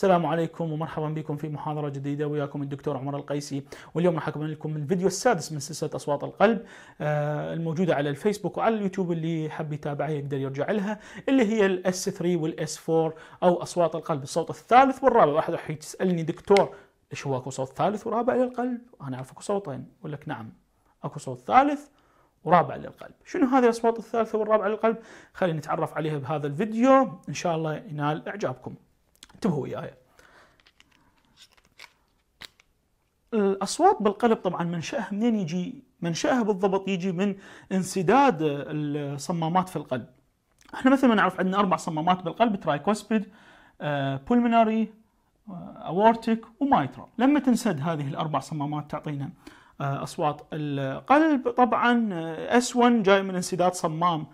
السلام عليكم ومرحبا بكم في محاضرة جديدة وياكم الدكتور عمر القيسي واليوم راح أكمل لكم الفيديو السادس من سلسلة أصوات القلب آه، الموجودة على الفيسبوك وعلى اليوتيوب اللي حب يتابعها يقدر يرجع لها اللي هي الاس 3 والاس 4 أو أصوات القلب الصوت الثالث والرابع واحد راح يسألني دكتور ايش هو اكو صوت ثالث ورابع للقلب؟ انا اعرف اكو صوتين، اقول لك نعم اكو صوت ثالث ورابع للقلب شنو هذه الأصوات الثالثة والرابعة للقلب خلينا نتعرف عليها بهذا الفيديو إن شاء الله ينال إعجابكم انتبهوا وياي الاصوات بالقلب طبعا منشاها منين يجي؟ منشاها بالضبط يجي من انسداد الصمامات في القلب. احنا مثل ما نعرف عندنا اربع صمامات بالقلب ترايكوسبيد بولمناري اورتيك ومايترال، لما تنسد هذه الاربع صمامات تعطينا آه، اصوات القلب، طبعا اس آه، 1 جاي من انسداد صمام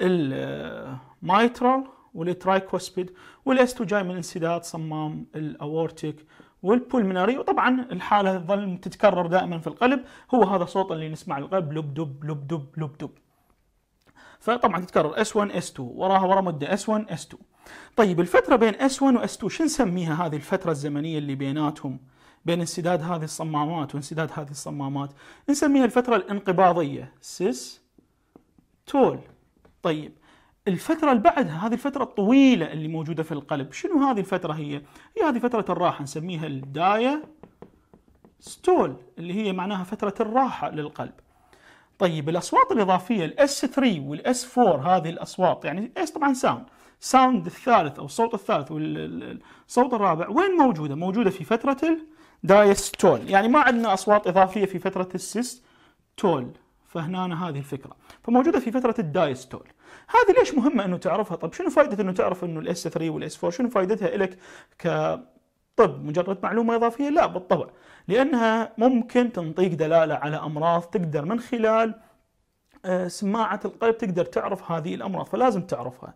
المايترال آه، والترايكوسبيد والاستو جاي من انسداد صمام الاورتيك والبولمناري وطبعا الحاله تظل تتكرر دائما في القلب هو هذا الصوت اللي نسمع القلب لب دب لب دب لب دب فطبعا تتكرر S1 S2 وراها ورا مده S1 S2 طيب الفتره بين S1 و S2 شو نسميها هذه الفتره الزمنيه اللي بيناتهم بين انسداد هذه الصمامات وانسداد هذه الصمامات نسميها الفتره الانقباضيه سيس تول طيب الفترة اللي بعدها هذه الفترة الطويلة اللي موجودة في القلب شنو هذه الفترة هي؟ هي هذه فترة الراحة نسميها الداية ستول اللي هي معناها فترة الراحة للقلب طيب الأصوات الإضافية الاس 3 والاس 4 هذه الأصوات يعني اس طبعا ساوند ساوند الثالث أو الصوت الثالث والصوت الرابع وين موجودة؟ موجودة في فترة الدايستول يعني ما عندنا أصوات إضافية في فترة السيستول فهنا هذه الفكرة فموجودة في فترة الدايستول هذه ليش مهمة أنه تعرفها طب شنو فائدة أنه تعرف أنه الاس 3 والاس 4 شنو فائدتها لك كطب مجرد معلومة إضافية لا بالطبع لأنها ممكن تنطيك دلالة على أمراض تقدر من خلال آه، سماعة القلب تقدر تعرف هذه الأمراض فلازم تعرفها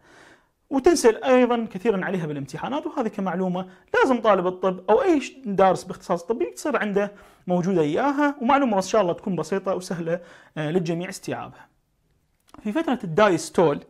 وتنسأل أيضا كثيرا عليها بالامتحانات وهذه كمعلومة لازم طالب الطب أو أي دارس باختصاص طبي تصير عنده موجودة إياها ومعلومة إن شاء الله تكون بسيطة وسهلة آه، للجميع استيعابها في فترة الدايستول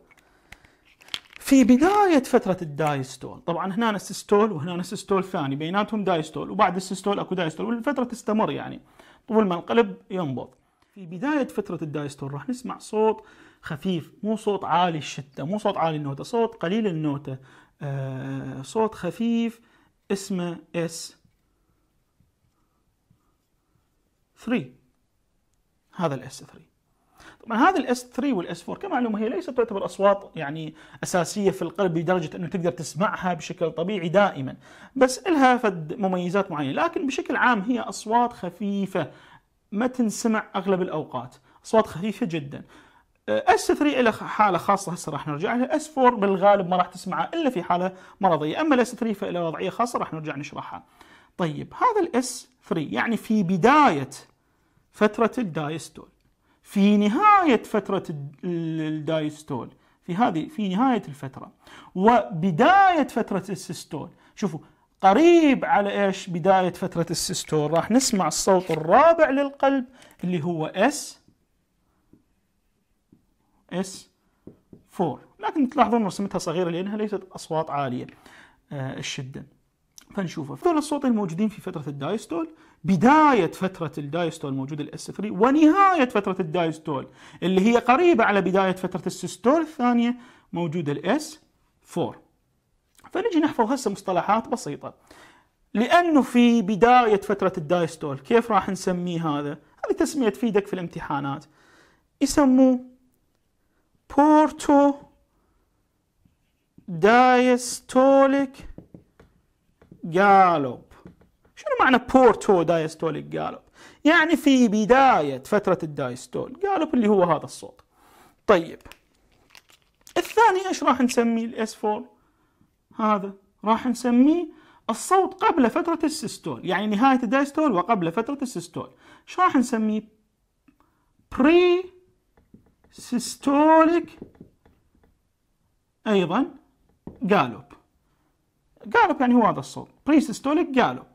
في بداية فترة الدايستول طبعا هنا سيستول وهنا سيستول ثاني بيناتهم دايستول وبعد السيستول أكو دايستول والفترة تستمر يعني طول ما القلب ينبض في بداية فترة الدايستول راح نسمع صوت خفيف مو صوت عالي الشدة مو صوت عالي النوتة صوت قليل النوتة آه صوت خفيف اسمه اس 3 هذا الاس 3 طبعا هذا الاس 3 والاس 4 كمعلومه هي ليست تعتبر اصوات يعني اساسيه في القلب لدرجه انه تقدر تسمعها بشكل طبيعي دائما بس لها فد مميزات معينه لكن بشكل عام هي اصوات خفيفه ما تنسمع اغلب الاوقات اصوات خفيفه جدا اس 3 له حاله خاصه هسه راح نرجع لها اس 4 بالغالب ما راح تسمعها الا في حاله مرضيه اما الاس 3 فله وضعيه خاصه راح نرجع نشرحها طيب هذا الاس 3 يعني في بدايه فترة الدايستول في نهاية فترة الدايستول في هذه في نهاية الفترة وبداية فترة السيستول شوفوا قريب على ايش بداية فترة السيستول راح نسمع الصوت الرابع للقلب اللي هو اس اس 4 لكن تلاحظون رسمتها صغيرة لأنها ليست أصوات عالية آه، الشدة فنشوفها هذول الصوتين الموجودين في فترة الدايستول بداية فترة الدايستول موجود الاس 3 ونهاية فترة الدايستول اللي هي قريبة على بداية فترة السيستول الثانية موجودة الاس 4 فنجي نحفظ هسه مصطلحات بسيطة لأنه في بداية فترة الدايستول كيف راح نسميه هذا؟ هذه تسمية تفيدك في الامتحانات يسموه بورتو دايستوليك جالوب شنو معنى بورتو دايستوليك جالوب؟ يعني في بداية فترة الدايستول جالوب اللي هو هذا الصوت طيب الثاني ايش راح نسميه الاس 4 هذا راح نسميه الصوت قبل فترة السيستول يعني نهاية الدايستول وقبل فترة السيستول ايش راح نسميه بري سيستوليك ايضا جالوب جالوب يعني هو هذا الصوت بري سيستوليك جالوب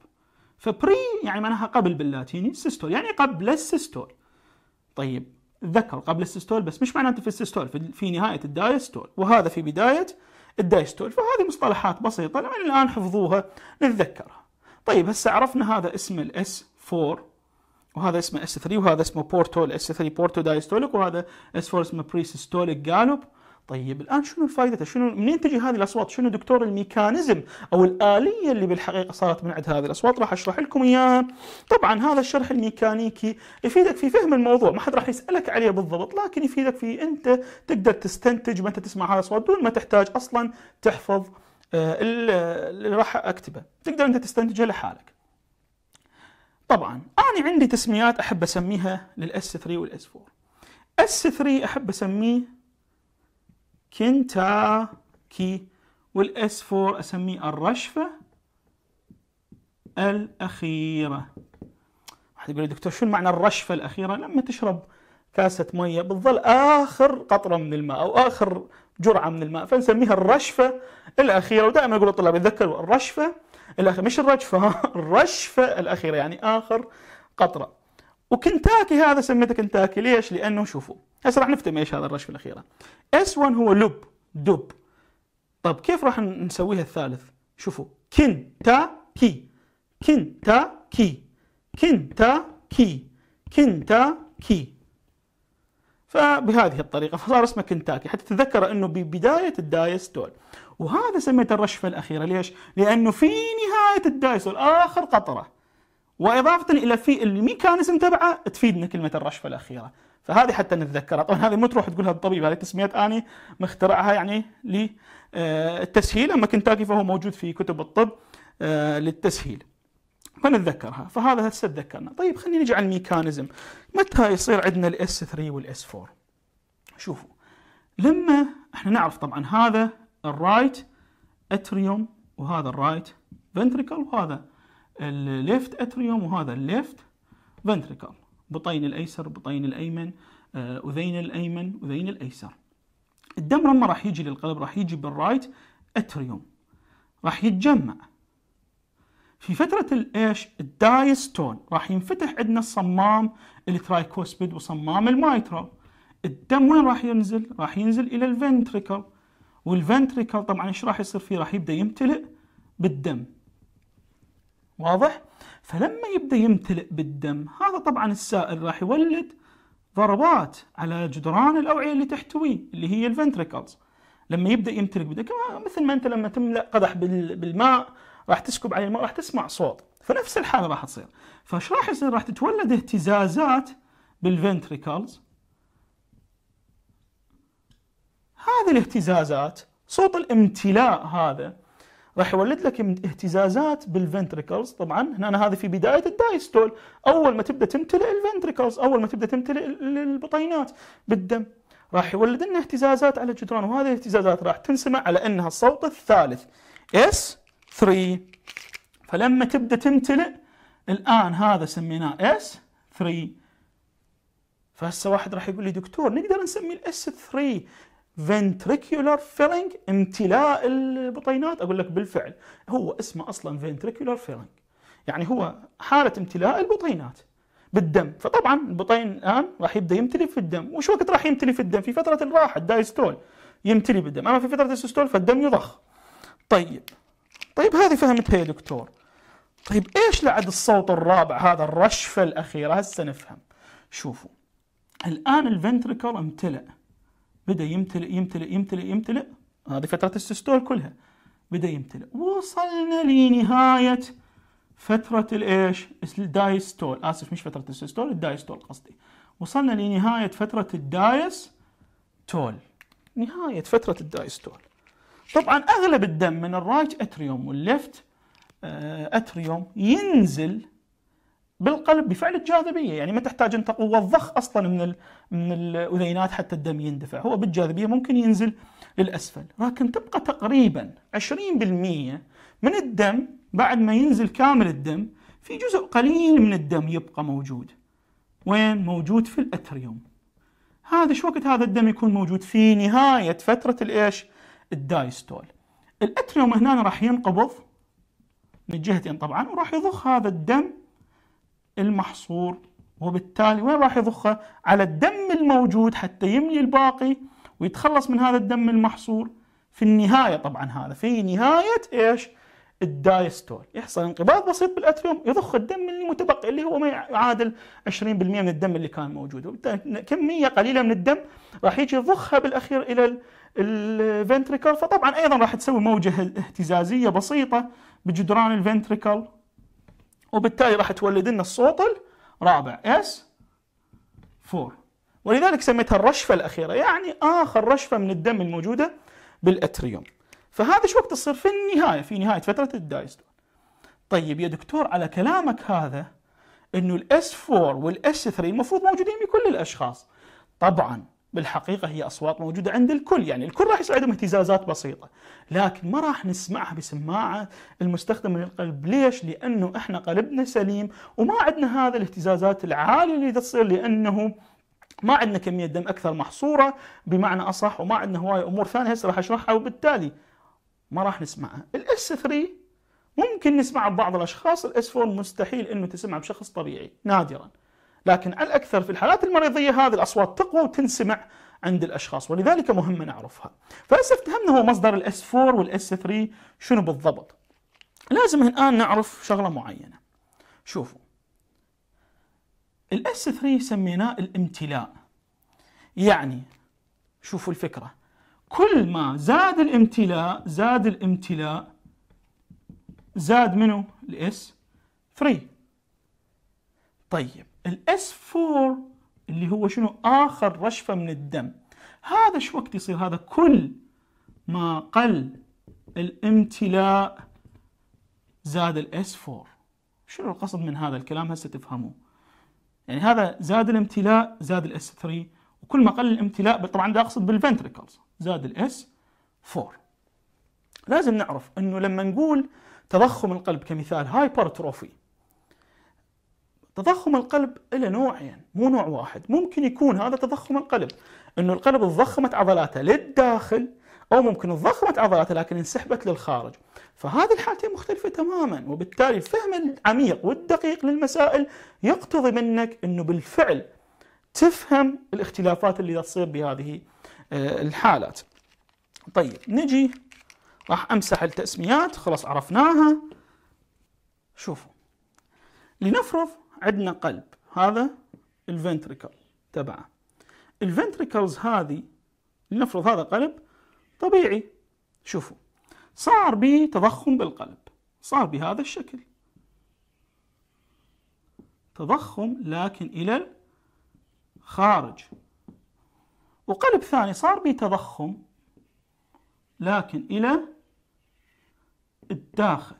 فبري يعني معناها قبل باللاتيني سيستول يعني قبل السيستول طيب ذكر قبل السيستول بس مش معناته في السيستول في, في نهاية الدايستول وهذا في بداية الدايستول فهذه مصطلحات بسيطة لمن الآن حفظوها نتذكرها طيب هسه عرفنا هذا اسمه الاس 4 وهذا اسمه اس 3 وهذا اسمه بورتول اس 3 بورتو دايستوليك وهذا اس 4 اسمه بريسيستوليك جالوب طيب الان شنو الفائده شنو منين تجي هذه الاصوات شنو دكتور الميكانيزم او الاليه اللي بالحقيقه صارت من عند هذه الاصوات راح اشرح لكم اياها طبعا هذا الشرح الميكانيكي يفيدك في فهم الموضوع ما حد راح يسالك عليه بالضبط لكن يفيدك في انت تقدر تستنتج متى تسمع هذه الاصوات دون ما تحتاج اصلا تحفظ آه، اللي راح اكتبه تقدر انت تستنتجه لحالك طبعا انا عندي تسميات احب اسميها للاس 3 والاس 4 اس 3 احب اسميه كنتاكي والاس 4 اسميه الرشفه الاخيره واحد يقول دكتور شو معنى الرشفه الاخيره لما تشرب كاسه ميه بتظل اخر قطره من الماء او اخر جرعه من الماء فنسميها الرشفه الاخيره ودائما اقول للطلاب تذكروا الرشفه الاخيره مش الرجفه الرشفه الاخيره يعني اخر قطره وكنتاكي هذا سميته كنتاكي ليش؟ لانه شوفوا هسه راح نفتهم ايش هذا الرشف الاخيره اس 1 هو لب دب طب كيف راح نسويها الثالث؟ شوفوا كنتاكي كنتاكي كنتاكي كنتاكي فبهذه الطريقه فصار اسمه كنتاكي حتى تتذكر انه ببدايه الدايستول وهذا سميته الرشفه الاخيره ليش؟ لانه في نهايه الدايستول اخر قطره واضافه الى في الميكانيزم تبعه تفيدنا كلمه الرشفه الاخيره فهذه حتى نتذكرها طبعا هذه مو تروح تقولها الطبيب هذه تسميات اني مخترعها يعني للتسهيل آه، اما كنتاكي فهو موجود في كتب الطب آه، للتسهيل فنتذكرها فهذا هسه تذكرنا طيب خلينا نجي على الميكانيزم متى يصير عندنا الاس 3 والاس 4 شوفوا لما احنا نعرف طبعا هذا الرايت اتريوم وهذا الرايت فنتريكل وهذا الليفت اتريوم وهذا الليفت فنتريكل بطين الايسر بطين الايمن اذين آه، الايمن اذين الايسر الدم لما راح يجي للقلب راح يجي بالرايت اتريوم راح يتجمع في فترة الايش الدايستول راح ينفتح عندنا الصمام الترايكوسبيد وصمام المايترو الدم وين راح ينزل؟ راح ينزل الى الفنتريكل والفنتريكل طبعا ايش راح يصير فيه؟ راح يبدا يمتلئ بالدم واضح؟ فلما يبدأ يمتلئ بالدم هذا طبعا السائل راح يولد ضربات على جدران الأوعية اللي تحتويه اللي هي الفنتريكلز لما يبدأ يمتلئ بالدم مثل ما أنت لما تملأ قدح بالماء راح تسكب عليه الماء راح تسمع صوت فنفس الحالة راح تصير فايش راح يصير راح تتولد اهتزازات بالفنتريكلز هذه الاهتزازات صوت الامتلاء هذا راح يولد لك اهتزازات بالفنتريكلز طبعا هنا هذا في بدايه الدايستول اول ما تبدا تمتلئ الفنتريكلز اول ما تبدا تمتلئ البطينات بالدم راح يولد لنا اهتزازات على الجدران وهذه الاهتزازات راح تنسمع على انها الصوت الثالث اس 3 فلما تبدا تمتلئ الان هذا سميناه اس 3 فهسه واحد راح يقول لي دكتور نقدر نسمي الاس 3 ventricular filling امتلاء البطينات اقول لك بالفعل هو اسمه اصلا ventricular filling يعني هو حاله امتلاء البطينات بالدم فطبعا البطين الان راح يبدا يمتلي في الدم وش وقت راح يمتلي في الدم في فتره الراحه الدايستول يمتلي بالدم اما في فتره السيستول فالدم يضخ طيب طيب هذه فهمتها يا دكتور طيب ايش لعد الصوت الرابع هذا الرشفه الاخيره هسه نفهم شوفوا الان الفنتريكل امتلأ بدا يمتلئ يمتلئ يمتلئ يمتلئ هذه فتره السستول كلها بدا يمتلئ وصلنا لنهايه فتره الايش الدايستول اسف مش فتره السستول الدايستول قصدي وصلنا لنهايه فتره الدايستول نهايه فتره الدايستول طبعا اغلب الدم من الرايت اتريوم والليفت آه، اتريوم ينزل بالقلب بفعل الجاذبيه يعني ما تحتاج انت قوه ضخ اصلا من من الاذينات حتى الدم يندفع هو بالجاذبيه ممكن ينزل للاسفل لكن تبقى تقريبا 20% من الدم بعد ما ينزل كامل الدم في جزء قليل من الدم يبقى موجود وين موجود في الاتريوم هذا شو وقت هذا الدم يكون موجود في نهايه فتره الايش الدايستول الاتريوم هنا راح ينقبض من جهتين طبعا وراح يضخ هذا الدم المحصور وبالتالي وين راح يضخه على الدم الموجود حتى يملي الباقي ويتخلص من هذا الدم المحصور في النهاية طبعا هذا في نهاية إيش الدايستول يحصل انقباض بسيط بالأتريوم يضخ الدم اللي متبقي اللي هو ما يعادل 20% من الدم اللي كان موجود وبالتالي كمية قليلة من الدم راح يجي يضخها بالأخير إلى الفنتريكل فطبعا أيضا راح تسوي موجة اهتزازية بسيطة بجدران الفنتريكل وبالتالي راح تولد لنا الصوت الرابع اس 4 ولذلك سميتها الرشفة الأخيرة يعني آخر رشفة من الدم الموجودة بالأتريوم فهذا شو وقت تصير في النهاية في نهاية فترة الدايستول طيب يا دكتور على كلامك هذا انه الاس 4 والاس 3 المفروض موجودين بكل الاشخاص طبعا بالحقيقة هي أصوات موجودة عند الكل يعني الكل راح يصير عندهم اهتزازات بسيطة لكن ما راح نسمعها بسماعة المستخدم من القلب ليش؟ لأنه إحنا قلبنا سليم وما عندنا هذا الاهتزازات العالية اللي تصير لأنه ما عندنا كمية دم أكثر محصورة بمعنى أصح وما عندنا هواية أمور ثانية هسه راح أشرحها وبالتالي ما راح نسمعها الاس 3 ممكن نسمع ببعض الأشخاص الاس 4 مستحيل أنه تسمع بشخص طبيعي نادراً لكن على الأكثر في الحالات المريضية هذه الأصوات تقوى وتنسمع عند الأشخاص ولذلك مهم نعرفها فهسه افتهمنا هو مصدر الاس 4 والاس 3 شنو بالضبط لازم الآن نعرف شغلة معينة شوفوا الاس 3 سميناه الامتلاء يعني شوفوا الفكرة كل ما زاد الامتلاء زاد الامتلاء زاد منه الاس 3 طيب الاس 4 اللي هو شنو اخر رشفه من الدم هذا شو وقت يصير هذا كل ما قل الامتلاء زاد الاس 4 شنو القصد من هذا الكلام هسه تفهموه يعني هذا زاد الامتلاء زاد الاس 3 وكل ما قل الامتلاء طبعا ده اقصد بالفنتريكلز زاد الاس 4 لازم نعرف انه لما نقول تضخم القلب كمثال هايبرتروفي تضخم القلب له نوعين مو نوع واحد ممكن يكون هذا تضخم القلب انه القلب تضخمت عضلاته للداخل او ممكن تضخمت عضلاته لكن انسحبت للخارج فهذه الحالتين مختلفه تماما وبالتالي الفهم العميق والدقيق للمسائل يقتضي منك انه بالفعل تفهم الاختلافات اللي تصير بهذه آه، الحالات طيب نجي راح امسح التسميات خلاص عرفناها شوفوا لنفرض عندنا قلب هذا الفنتريكل تبعه الفنتريكلز هذه لنفرض هذا قلب طبيعي شوفوا صار به تضخم بالقلب صار بهذا الشكل تضخم لكن إلى الخارج وقلب ثاني صار به تضخم لكن إلى الداخل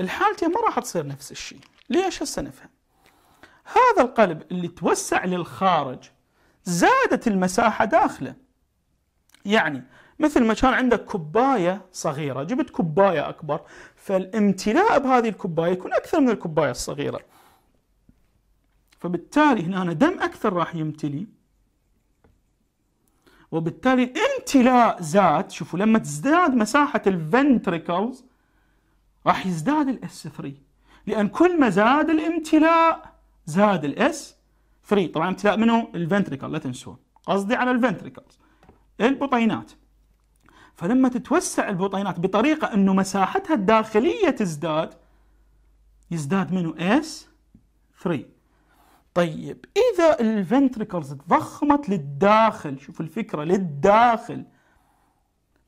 الحالتين ما راح تصير نفس الشيء ليش هسه نفهم هذا القلب اللي توسع للخارج زادت المساحة داخله يعني مثل ما كان عندك كوباية صغيرة جبت كوباية أكبر فالامتلاء بهذه الكوباية يكون أكثر من الكوباية الصغيرة فبالتالي هنا أنا دم أكثر راح يمتلي وبالتالي الامتلاء زاد شوفوا لما تزداد مساحة الفنتريكلز راح يزداد الاس 3 لان كل ما زاد الامتلاء زاد الاس 3 طبعا امتلاء منه الفنتريكل لا تنسون قصدي على الفنتريكلز البطينات فلما تتوسع البطينات بطريقه انه مساحتها الداخليه تزداد يزداد منه اس 3 طيب اذا الفنتريكلز تضخمت للداخل شوف الفكره للداخل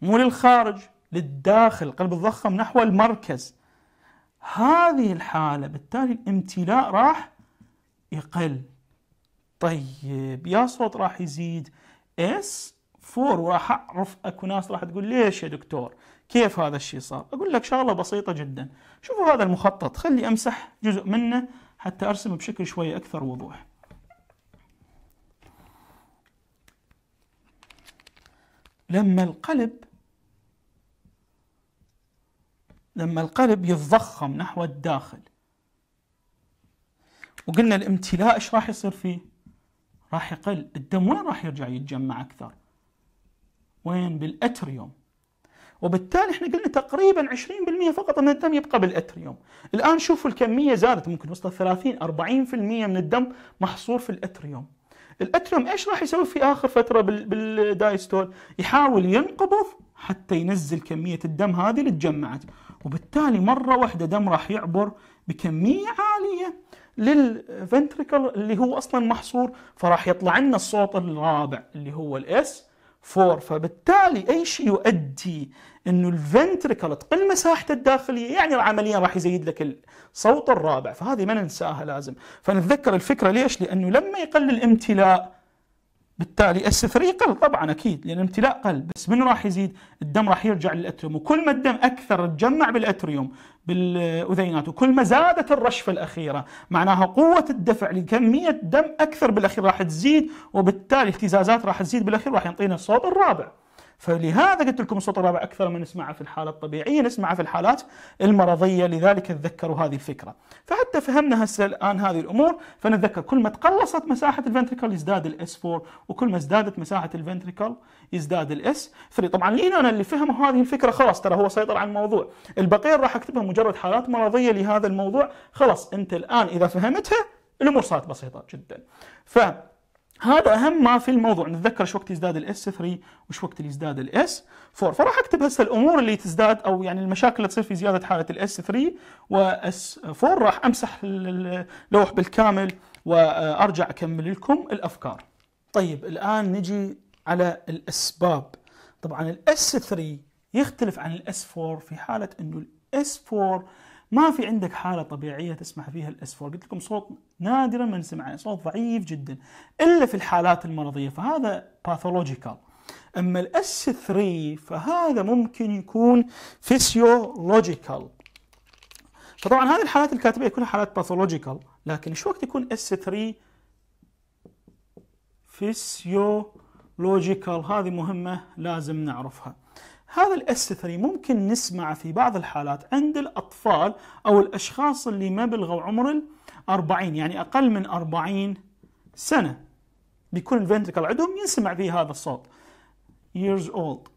مو للخارج للداخل القلب الضخم نحو المركز هذه الحالة بالتالي الامتلاء راح يقل طيب يا صوت راح يزيد اس 4 وراح اعرف اكو ناس راح تقول ليش يا دكتور كيف هذا الشيء صار اقول لك شغله بسيطه جدا شوفوا هذا المخطط خلي امسح جزء منه حتى ارسم بشكل شوي اكثر وضوح لما القلب لما القلب يتضخم نحو الداخل وقلنا الامتلاء ايش راح يصير فيه؟ راح يقل الدم وين راح يرجع يتجمع اكثر؟ وين بالاتريوم وبالتالي احنا قلنا تقريبا 20% فقط من الدم يبقى بالاتريوم الان شوفوا الكميه زادت ممكن وصلت 30 40% من الدم محصور في الاتريوم الاتريوم ايش راح يسوي في اخر فتره بالدايستول يحاول ينقبض حتى ينزل كميه الدم هذه اللي تجمعت وبالتالي مرة واحدة دم راح يعبر بكمية عالية للفنتريكل اللي هو أصلا محصور فراح يطلع لنا الصوت الرابع اللي هو الاس 4 فبالتالي أي شيء يؤدي أنه الفنتريكل تقل مساحته الداخلية يعني عمليا راح يزيد لك الصوت الرابع فهذه ما ننساها لازم فنتذكر الفكرة ليش؟ لأنه لما يقل الامتلاء بالتالي السفر يقل طبعا اكيد لان الامتلاء قل بس من راح يزيد؟ الدم راح يرجع للاتريوم وكل ما الدم اكثر تجمع بالاتريوم بالاذينات وكل ما زادت الرشفه الاخيره معناها قوه الدفع لكميه دم اكثر بالاخير راح تزيد وبالتالي اهتزازات راح تزيد بالاخير راح يعطينا الصوت الرابع. فلهذا قلت لكم الصوت الرابع أكثر من نسمعه في الحالة الطبيعية نسمعه في الحالات المرضية لذلك تذكروا هذه الفكرة فحتى فهمنا هسه الآن هذه الأمور فنتذكر كل ما تقلصت مساحة الفنتريكل يزداد الاس 4 وكل ما ازدادت مساحة الفنتريكل يزداد الاس 3 طبعا لين أنا اللي فهموا هذه الفكرة خلاص ترى هو سيطر على الموضوع البقية راح أكتبها مجرد حالات مرضية لهذا الموضوع خلاص أنت الآن إذا فهمتها الأمور صارت بسيطة جدا ف هذا اهم ما في الموضوع نتذكر ايش وقت يزداد الاس 3 وايش وقت اللي يزداد الاس 4 فراح اكتب هسه الامور اللي تزداد او يعني المشاكل اللي تصير في زياده حاله الاس 3 واس 4 راح امسح اللوح بالكامل وارجع اكمل لكم الافكار طيب الان نجي على الاسباب طبعا الاس 3 يختلف عن الاس 4 في حاله انه الاس 4 ما في عندك حاله طبيعيه تسمع فيها الاس 4 قلت لكم صوت نادرا ما نسمعه يعني صوت ضعيف جدا الا في الحالات المرضيه فهذا باثولوجيكال اما الاس 3 فهذا ممكن يكون فيسيولوجيكال فطبعا هذه الحالات الكاتبيه كلها حالات باثولوجيكال لكن شو وقت يكون اس 3 فيسيولوجيكال هذه مهمه لازم نعرفها هذا الاس 3 ممكن نسمعه في بعض الحالات عند الأطفال أو الأشخاص اللي ما بلغوا عمر ال 40 يعني أقل من 40 سنة بيكون الفنتركل عندهم ينسمع في هذا الصوت years old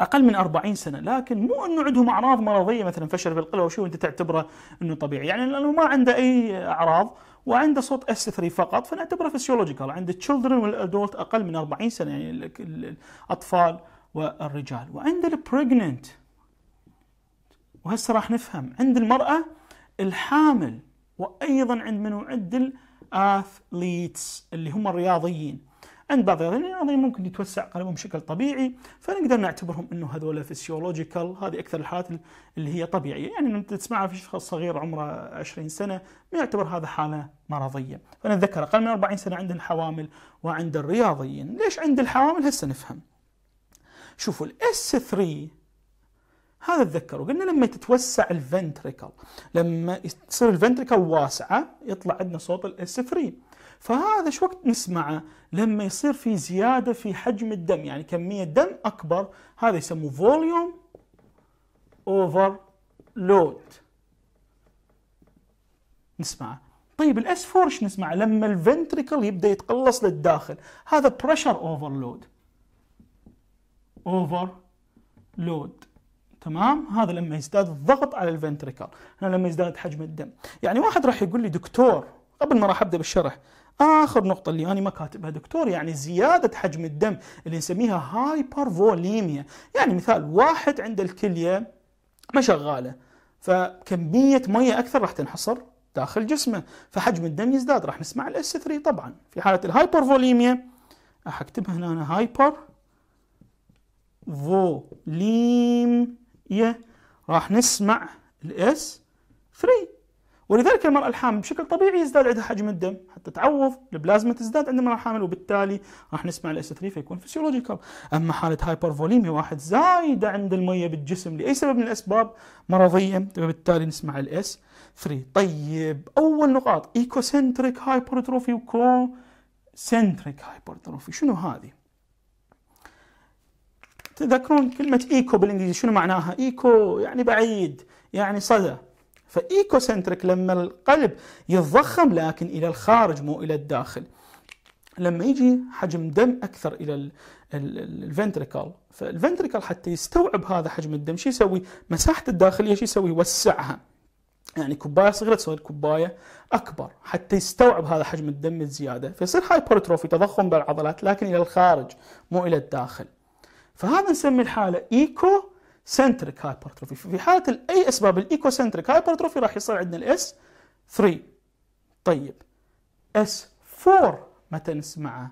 اقل من 40 سنه لكن مو انه عندهم اعراض مرضيه مثلا فشل في القلب او شيء وانت تعتبره انه طبيعي يعني لانه ما عنده اي اعراض وعنده صوت اس 3 فقط فنعتبره فسيولوجيكال عند التشلدرن والادولت اقل من 40 سنه يعني الاطفال والرجال وعند البريجننت وهسه راح نفهم عند المرأة الحامل وأيضا عند منو عند الأثليتس اللي هم الرياضيين عند بعض الرياضيين ممكن يتوسع قلبهم بشكل طبيعي فنقدر نعتبرهم انه هذول فيسيولوجيكال هذه اكثر الحالات اللي هي طبيعيه يعني تسمعها في شخص صغير عمره 20 سنه ما يعتبر هذا حاله مرضيه فنتذكر اقل من 40 سنه عند الحوامل وعند الرياضيين ليش عند الحوامل هسه نفهم شوفوا الاس 3 هذا تذكروا قلنا لما تتوسع الفنتريكل لما تصير الفنتريكل واسعه يطلع عندنا صوت الاس 3 فهذا شو وقت نسمعه لما يصير في زياده في حجم الدم يعني كميه دم اكبر هذا يسموه فوليوم اوفر لود نسمعه طيب الاس 4 ايش نسمعه لما الفنتريكل يبدا يتقلص للداخل هذا بريشر اوفر لود اوفر لود تمام هذا لما يزداد الضغط على الفنتريكل هنا لما يزداد حجم الدم يعني واحد راح يقول لي دكتور قبل ما راح ابدا بالشرح اخر نقطه اللي انا ما كاتبها دكتور يعني زياده حجم الدم اللي نسميها هايبر فوليميا يعني مثال واحد عنده الكليه ما شغاله فكميه ميه اكثر راح تنحصر داخل جسمه فحجم الدم يزداد راح نسمع الاس 3 طبعا في حاله الهايبر فوليميا راح اكتبها هنا هايبر فوليم راح نسمع الاس 3 ولذلك المرأة الحامل بشكل طبيعي يزداد عندها حجم الدم حتى تعوض البلازما تزداد عند المرأة الحامل وبالتالي راح نسمع الاس 3 فيكون فسيولوجيكال اما حاله هايبر هايبرفوليميا واحد زايده عند الميه بالجسم لاي سبب من الاسباب مرضيه وبالتالي طيب، نسمع الاس 3 طيب اول نقاط ايكوسنتريك هايبرتروفي وكو سنتريك هايبرتروفي شنو هذه تذكرون كلمة ايكو بالانجليزي شنو معناها؟ ايكو يعني بعيد يعني صدى فايكو سنترك لما القلب يتضخم لكن الى الخارج مو الى الداخل لما يجي حجم دم اكثر الى الفنتريكل فالفنتريكل حتى يستوعب هذا حجم الدم شو يسوي؟ مساحته الداخليه شو يسوي؟ يوسعها يعني كوبايه صغيره تصير كوبايه اكبر حتى يستوعب هذا حجم الدم الزياده فيصير هايبرتروفي تضخم بالعضلات لكن الى الخارج مو الى الداخل فهذا نسمي الحاله ايكو سنتريك هايبرتروفي في حاله اي اسباب الايكو سنتريك هايبرتروفي راح يصير عندنا الاس 3 طيب اس 4 متى نسمعه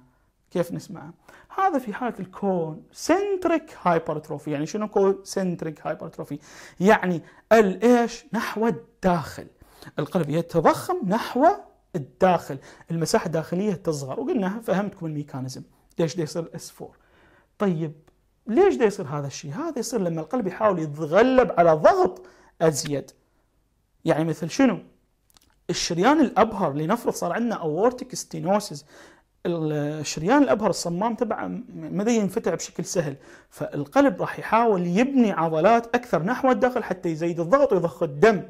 كيف نسمعه هذا في حاله الكون سنتريك هايبرتروفي يعني شنو كون سنتريك هايبرتروفي يعني الايش نحو الداخل القلب يتضخم نحو الداخل المساحه الداخليه تصغر وقلنا فهمتكم الميكانيزم ليش يصير اس 4 طيب ليش ده يصير هذا الشيء؟ هذا يصير لما القلب يحاول يتغلب على ضغط ازيد. يعني مثل شنو؟ الشريان الابهر لنفرض صار عندنا اورتيك ستينوسيس الشريان الابهر الصمام تبعه ما ينفتح بشكل سهل فالقلب راح يحاول يبني عضلات اكثر نحو الداخل حتى يزيد الضغط ويضخ الدم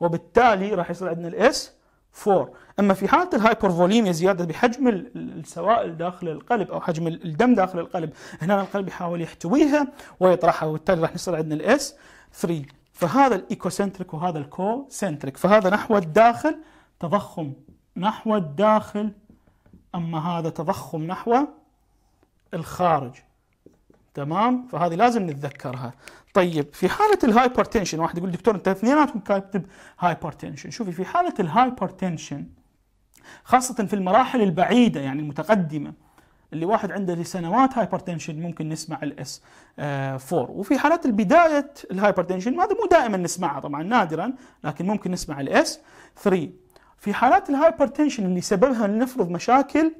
وبالتالي راح يصير عندنا الاس 4 اما في حاله الهايبرفوليميا زياده بحجم السوائل داخل القلب او حجم الدم داخل القلب هنا القلب يحاول يحتويها ويطرحها وبالتالي راح يصير عندنا الاس 3 فهذا الايكوسنتريك وهذا الكوسنتريك فهذا نحو الداخل تضخم نحو الداخل اما هذا تضخم نحو الخارج تمام فهذه لازم نتذكرها طيب في حاله الهايبرتنشن واحد يقول دكتور انت اثنيناتكم كاتب هايبرتنشن شوفي في حاله الهايبرتنشن خاصه في المراحل البعيده يعني المتقدمه اللي واحد عنده لسنوات هايبرتنشن ممكن نسمع الاس 4 وفي حالات البدايه الهايبرتنشن هذا مو دائما نسمعها طبعا نادرا لكن ممكن نسمع الاس 3 في حالات الهايبرتنشن اللي سببها لنفرض مشاكل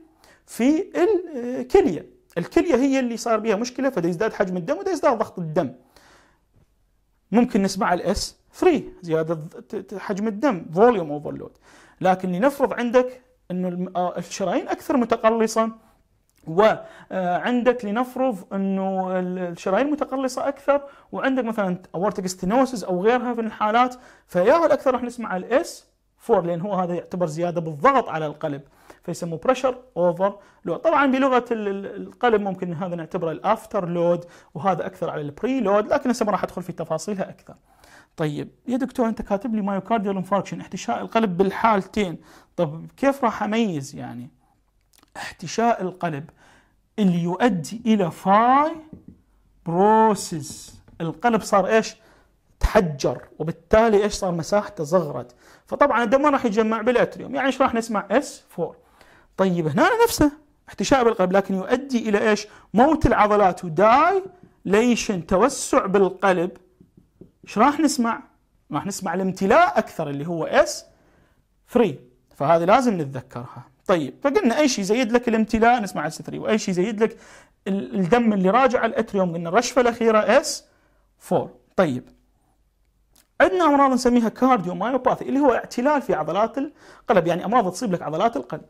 في الكليه الكليه هي اللي صار بها مشكله فده يزداد حجم الدم وده يزداد ضغط الدم ممكن نسمع الاس فري زياده حجم الدم فوليوم اوفرلود لكن لنفرض عندك انه آه، الشرايين اكثر متقلصه وعندك آه، لنفرض انه الشرايين متقلصه اكثر وعندك مثلا اورتيك ستينوسز او غيرها من الحالات فيا الاكثر راح نسمع الاس فور لان هو هذا يعتبر زياده بالضغط على القلب فيسموه بريشر اوفر لود طبعا بلغه القلب ممكن هذا نعتبره الافتر لود وهذا اكثر على البري لود لكن هسه ما راح ادخل في تفاصيلها اكثر طيب يا دكتور انت كاتب لي مايوكارديال انفاركشن احتشاء القلب بالحالتين طب كيف راح اميز يعني احتشاء القلب اللي يؤدي الى فاي بروسيس القلب صار ايش تحجر وبالتالي ايش صار مساحته صغرت فطبعا الدم راح يتجمع بالاتريوم يعني ايش راح نسمع اس 4 طيب هنا نفسه احتشاء بالقلب لكن يؤدي الى ايش موت العضلات وداي ليشن توسع بالقلب ايش راح نسمع راح نسمع الامتلاء اكثر اللي هو اس 3 فهذه لازم نتذكرها طيب فقلنا اي شيء يزيد لك الامتلاء نسمع اس 3 واي شيء يزيد لك الدم اللي راجع الاتريوم قلنا الرشفه الاخيره اس 4 طيب عندنا امراض نسميها مايوباثي اللي هو اعتلال في عضلات القلب يعني امراض تصيب لك عضلات القلب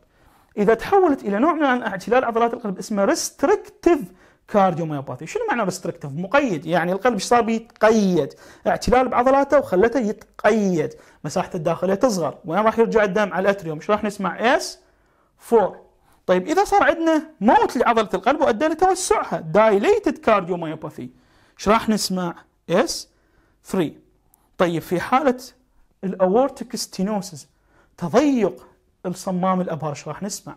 اذا تحولت الى نوع من اعتلال عضلات القلب اسمه ريستريكتيف كارديوميوباثي شنو معنى ريستريكتيف مقيد يعني القلب ايش صار بيتقيد اعتلال بعضلاته وخلته يتقيد مساحته الداخليه تصغر وين راح يرجع الدم على الاتريوم ايش راح نسمع اس 4 طيب اذا صار عندنا موت لعضله القلب وادى لتوسعها دايليتد مايوباثي ايش راح نسمع اس 3 طيب في حالة الاورتيك ستينوسز تضيق الصمام الابهر ايش راح نسمع؟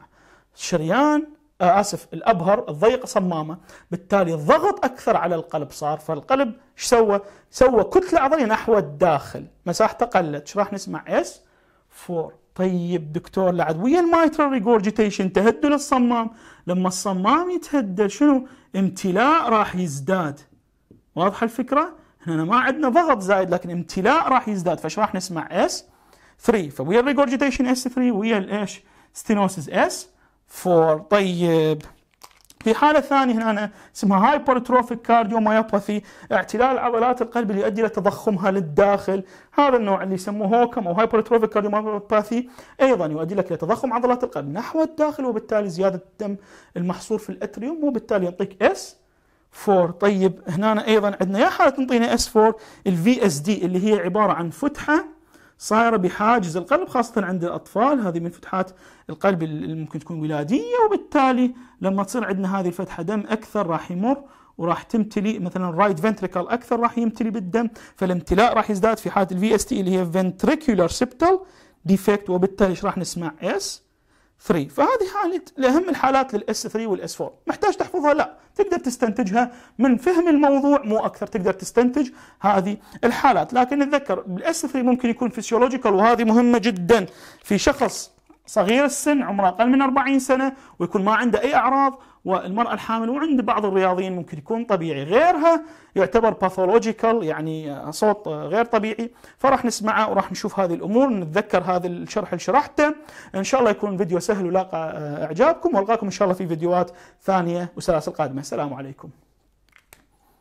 شريان آه اسف الابهر الضيق صمامه بالتالي الضغط اكثر على القلب صار فالقلب ايش سوى؟ سوى كتله عضليه نحو الداخل مساحته قلت ايش راح نسمع؟ اس 4 طيب دكتور لعد ويا المايترال ريجورجيتيشن تهدل الصمام لما الصمام يتهدل شنو؟ امتلاء راح يزداد واضحه الفكره؟ هنا ما عندنا ضغط زايد لكن امتلاء راح يزداد فايش راح نسمع اس 3 فويا الريجورجيتيشن اس 3 ويا الايش ستينوسيس اس 4 طيب في حالة ثانية هنا اسمها هايبرتروفيك كارديوميوباثي اعتلال عضلات القلب اللي يؤدي إلى تضخمها للداخل هذا النوع اللي يسموه هوكم أو هايبرتروفيك كارديوميوباثي أيضا يؤدي لك إلى تضخم عضلات القلب نحو الداخل وبالتالي زيادة الدم المحصور في الأتريوم وبالتالي يعطيك اس 4 طيب هنا ايضا عندنا يا حالة تنطينا اس 4 الفي اس دي اللي هي عبارة عن فتحة صايرة بحاجز القلب خاصة عند الأطفال هذه من فتحات القلب اللي ممكن تكون ولادية وبالتالي لما تصير عندنا هذه الفتحة دم أكثر راح يمر وراح تمتلي مثلا الرايت فنتريكل اكثر راح يمتلي بالدم فالامتلاء راح يزداد في حاله الفي اس تي اللي هي فنتريكولار سيبتال ديفكت وبالتالي ايش راح نسمع اس 3 فهذه حالة لأهم الحالات s 3 s 4 محتاج تحفظها لا تقدر تستنتجها من فهم الموضوع مو أكثر تقدر تستنتج هذه الحالات لكن نتذكر s 3 ممكن يكون فيسيولوجيكال وهذه مهمة جدا في شخص صغير السن عمره أقل من 40 سنة ويكون ما عنده أي أعراض والمرأة الحامل وعند بعض الرياضيين ممكن يكون طبيعي غيرها يعتبر باثولوجيكال يعني صوت غير طبيعي فراح نسمعه وراح نشوف هذه الأمور نتذكر هذا الشرح اللي شرحته إن شاء الله يكون فيديو سهل ولاقى إعجابكم وألقاكم إن شاء الله في فيديوهات ثانية وسلاسل قادمة السلام عليكم